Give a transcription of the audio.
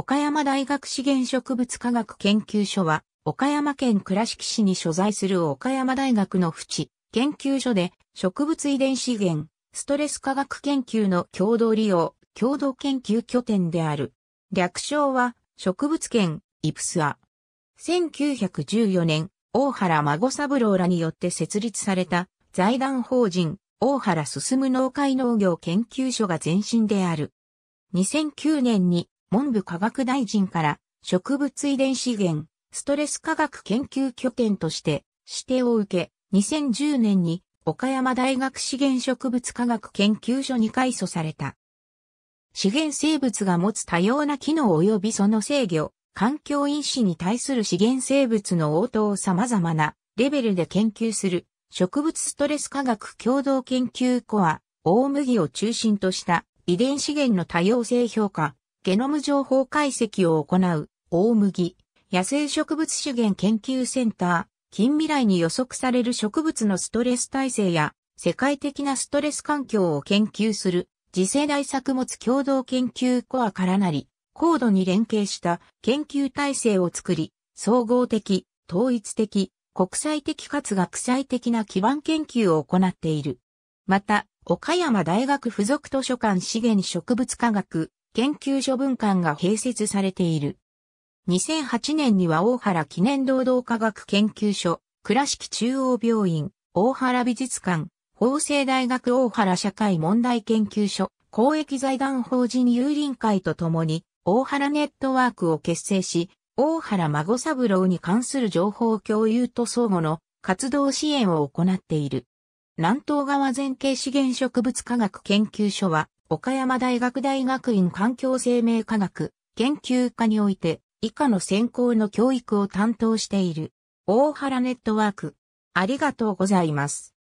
岡山大学資源植物科学研究所は、岡山県倉敷市に所在する岡山大学の淵研究所で、植物遺伝資源、ストレス科学研究の共同利用、共同研究拠点である。略称は、植物圏、イプスア。1914年、大原孫三郎らによって設立された財団法人、大原進農会農業研究所が前身である。2009年に文部科学大臣から植物遺伝資源、ストレス科学研究拠点として指定を受け、2010年に岡山大学資源植物科学研究所に改組された。資源生物が持つ多様な機能及びその制御、環境因子に対する資源生物の応答を様々なレベルで研究する植物ストレス科学共同研究コア、大麦を中心とした遺伝資源の多様性評価、ゲノム情報解析を行う、大麦、野生植物資源研究センター、近未来に予測される植物のストレス耐性や、世界的なストレス環境を研究する、次世代作物共同研究コアからなり、高度に連携した研究体制を作り、総合的、統一的、国際的かつ学際的な基盤研究を行っている。また、岡山大学附属図書館資源植物科学研究所文館が併設されている。2008年には大原記念労働科学研究所、倉敷中央病院、大原美術館、法政大学大原社会問題研究所、公益財団法人有林会とともに、大原ネットワークを結成し、大原孫三郎に関する情報共有と相互の活動支援を行っている。南東側前景資源植物科学研究所は、岡山大学大学院環境生命科学研究科において以下の専攻の教育を担当している。大原ネットワーク。ありがとうございます。